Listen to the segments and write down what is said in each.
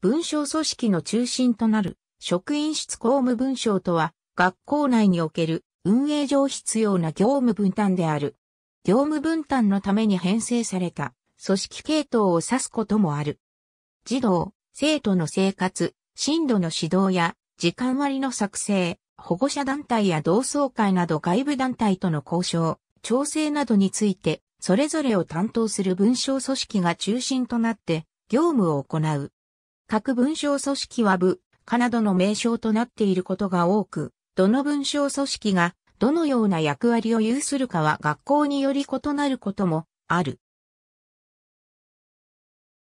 文章組織の中心となる職員室公務文章とは学校内における運営上必要な業務分担である。業務分担のために編成された組織系統を指すこともある。児童、生徒の生活、進度の指導や時間割の作成、保護者団体や同窓会など外部団体との交渉、調整などについて、それぞれを担当する文章組織が中心となって業務を行う。各文章組織は部、かなどの名称となっていることが多く、どの文章組織がどのような役割を有するかは学校により異なることもある。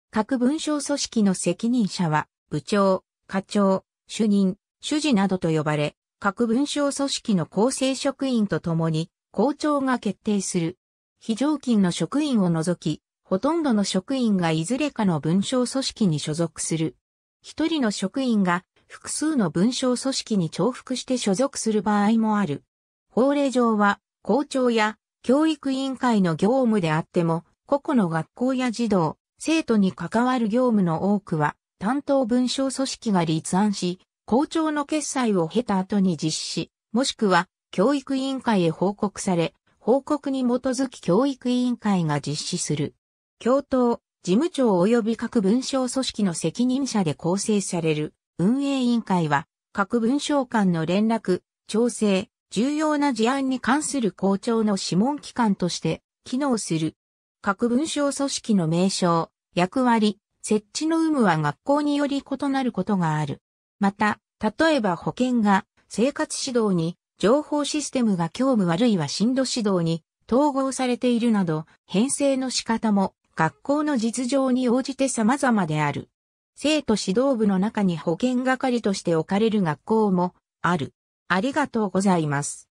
各文章組織の責任者は部長、課長、主任、主事などと呼ばれ、各文章組織の構成職員と共に校長が決定する。非常勤の職員を除き、ほとんどの職員がいずれかの文章組織に所属する。一人の職員が複数の文章組織に重複して所属する場合もある。法令上は校長や教育委員会の業務であっても、個々の学校や児童、生徒に関わる業務の多くは担当文章組織が立案し、校長の決裁を経た後に実施、もしくは教育委員会へ報告され、報告に基づき教育委員会が実施する。教頭、事務長及び各文章組織の責任者で構成される運営委員会は、各文章間の連絡、調整、重要な事案に関する校長の諮問機関として機能する。各文章組織の名称、役割、設置の有無は学校により異なることがある。また、例えば保険が生活指導に、情報システムが業務あるいは進路指導に統合されているなど、編成の仕方も学校の実情に応じて様々である。生徒指導部の中に保健係として置かれる学校もある。ありがとうございます。